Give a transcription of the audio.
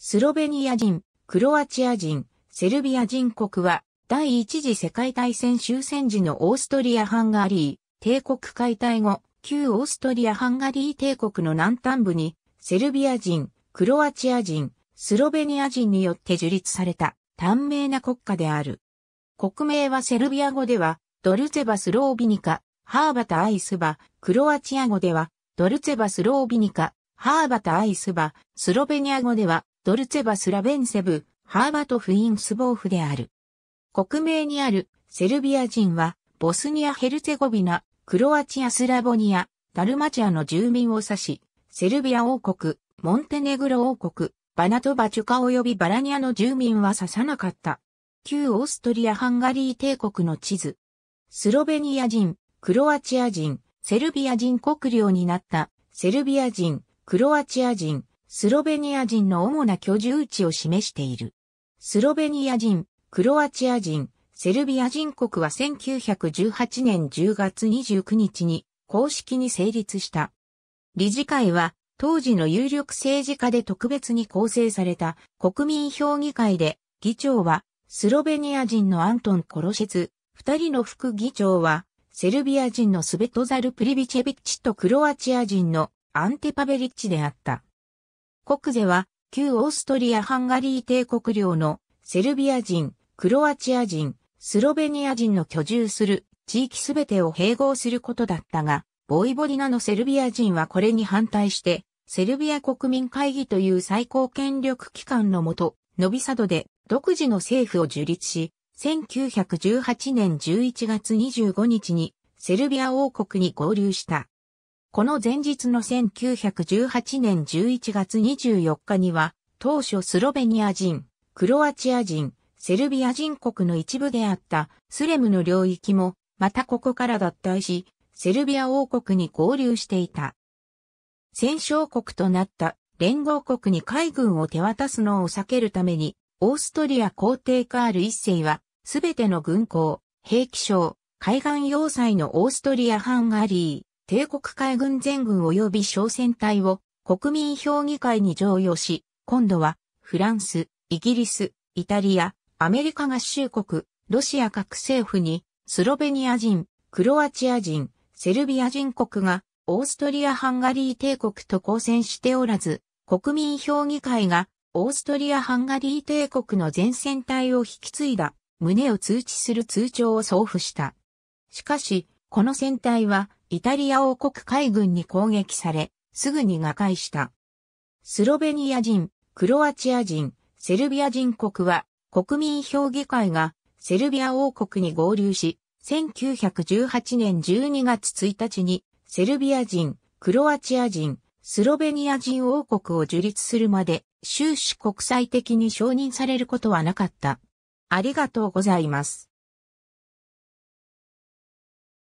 スロベニア人、クロアチア人、セルビア人国は、第一次世界大戦終戦時のオーストリア・ハンガリー、帝国解体後、旧オーストリア・ハンガリー帝国の南端部に、セルビア人、クロアチア人、スロベニア人によって樹立された、短命な国家である。国名はセルビア語では、ドルツェバスロービニカ、ハーバタ・アイスバ、クロアチア語では、ドルツェバスロービニカ、ハーバタ・アイスバ、スロベニア語では、ドルツェバスラベンセブ、ハーバトフインスボーフである。国名にあるセルビア人は、ボスニア・ヘルツェゴビナ、クロアチア・スラボニア、ダルマチアの住民を指し、セルビア王国、モンテネグロ王国、バナトバチュカ及びバラニアの住民は指さなかった。旧オーストリア・ハンガリー帝国の地図。スロベニア人、クロアチア人、セルビア人国領になった、セルビア人、クロアチア人、スロベニア人の主な居住地を示している。スロベニア人、クロアチア人、セルビア人国は1918年10月29日に公式に成立した。理事会は当時の有力政治家で特別に構成された国民評議会で議長はスロベニア人のアントン・コロシェツ、二人の副議長はセルビア人のスベトザル・プリビチェビッチとクロアチア人のアンテパベリッチであった。国是は、旧オーストリア・ハンガリー帝国領のセルビア人、クロアチア人、スロベニア人の居住する地域すべてを併合することだったが、ボイボリナのセルビア人はこれに反対して、セルビア国民会議という最高権力機関のもと、ノビサドで独自の政府を樹立し、1918年11月25日にセルビア王国に合流した。この前日の1918年11月24日には、当初スロベニア人、クロアチア人、セルビア人国の一部であったスレムの領域も、またここから脱退し、セルビア王国に合流していた。戦勝国となった連合国に海軍を手渡すのを避けるために、オーストリア皇帝カール一世は、すべての軍港、兵器省、海岸要塞のオーストリア・ハンガリ帝国海軍全軍及び商船隊を国民評議会に譲与し、今度はフランス、イギリス、イタリア、アメリカ合衆国、ロシア各政府に、スロベニア人、クロアチア人、セルビア人国が、オーストリア・ハンガリー帝国と交戦しておらず、国民評議会が、オーストリア・ハンガリー帝国の前線隊を引き継いだ、旨を通知する通帳を送付した。しかし、この戦隊は、イタリア王国海軍に攻撃され、すぐに瓦解した。スロベニア人、クロアチア人、セルビア人国は、国民評議会がセルビア王国に合流し、1918年12月1日に、セルビア人、クロアチア人、スロベニア人王国を樹立するまで、終始国際的に承認されることはなかった。ありがとうございます。